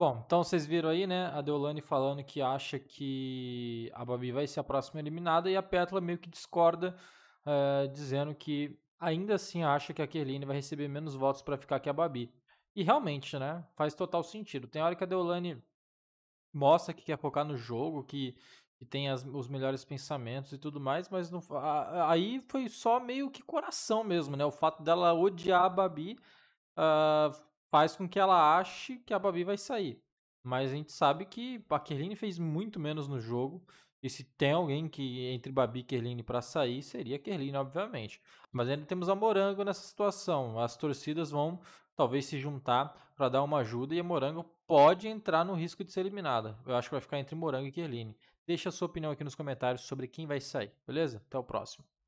Bom, então vocês viram aí, né? A Deolane falando que acha que a Babi vai ser a próxima eliminada e a Petla meio que discorda, uh, dizendo que ainda assim acha que a Kerline vai receber menos votos para ficar que a Babi. E realmente, né? Faz total sentido. Tem hora que a Deolane mostra que quer focar no jogo, que, que tem as, os melhores pensamentos e tudo mais, mas não, a, aí foi só meio que coração mesmo, né? O fato dela odiar a Babi uh, faz com que ela ache que a Babi vai sair. Mas a gente sabe que a Kerline fez muito menos no jogo. E se tem alguém que entre Babi e Kerline para sair, seria a Kerline, obviamente. Mas ainda temos a Morango nessa situação. As torcidas vão talvez se juntar para dar uma ajuda e a Morango pode entrar no risco de ser eliminada. Eu acho que vai ficar entre Morango e Kerline. Deixa a sua opinião aqui nos comentários sobre quem vai sair, beleza? Até o próximo.